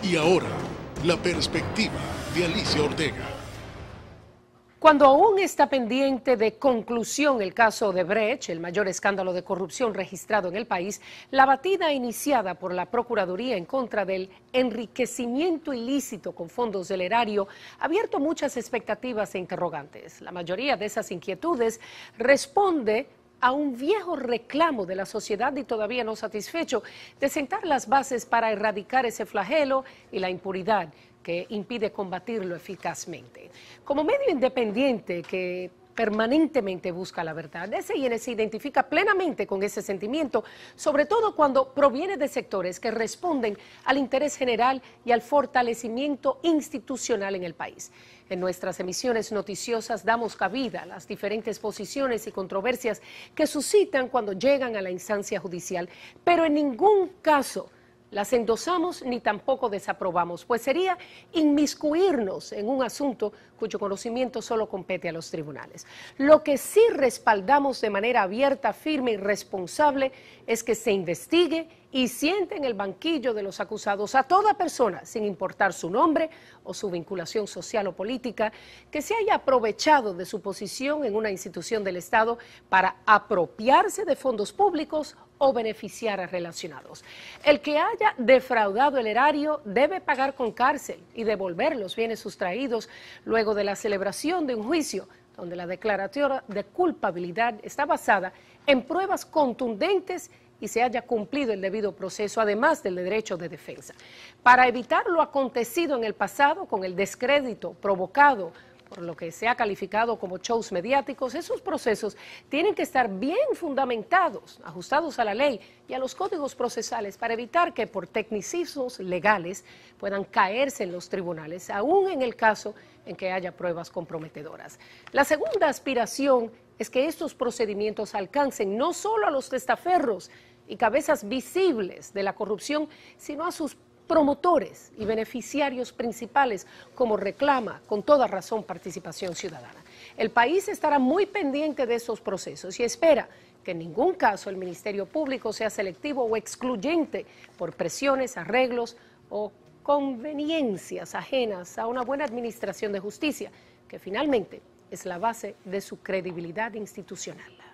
Y ahora, la perspectiva de Alicia Ortega. Cuando aún está pendiente de conclusión el caso de Brecht, el mayor escándalo de corrupción registrado en el país, la batida iniciada por la Procuraduría en contra del enriquecimiento ilícito con fondos del erario ha abierto muchas expectativas e interrogantes. La mayoría de esas inquietudes responde a un viejo reclamo de la sociedad y todavía no satisfecho de sentar las bases para erradicar ese flagelo y la impuridad que impide combatirlo eficazmente. Como medio independiente que permanentemente busca la verdad. ...ese SIN se identifica plenamente con ese sentimiento, sobre todo cuando proviene de sectores que responden al interés general y al fortalecimiento institucional en el país. En nuestras emisiones noticiosas damos cabida a las diferentes posiciones y controversias que suscitan cuando llegan a la instancia judicial, pero en ningún caso las endosamos ni tampoco desaprobamos, pues sería inmiscuirnos en un asunto cuyo conocimiento solo compete a los tribunales. Lo que sí respaldamos de manera abierta, firme y responsable es que se investigue y siente en el banquillo de los acusados a toda persona, sin importar su nombre o su vinculación social o política, que se haya aprovechado de su posición en una institución del Estado para apropiarse de fondos públicos o beneficiar a relacionados. El que haya defraudado el erario debe pagar con cárcel y devolver los bienes sustraídos luego de la celebración de un juicio donde la declaración de culpabilidad está basada en pruebas contundentes y se haya cumplido el debido proceso, además del derecho de defensa. Para evitar lo acontecido en el pasado con el descrédito provocado por lo que se ha calificado como shows mediáticos, esos procesos tienen que estar bien fundamentados, ajustados a la ley y a los códigos procesales para evitar que por tecnicismos legales puedan caerse en los tribunales, aún en el caso en que haya pruebas comprometedoras. La segunda aspiración es que estos procedimientos alcancen no solo a los testaferros y cabezas visibles de la corrupción, sino a sus promotores y beneficiarios principales, como reclama con toda razón participación ciudadana. El país estará muy pendiente de esos procesos y espera que en ningún caso el Ministerio Público sea selectivo o excluyente por presiones, arreglos o conveniencias ajenas a una buena administración de justicia, que finalmente es la base de su credibilidad institucional.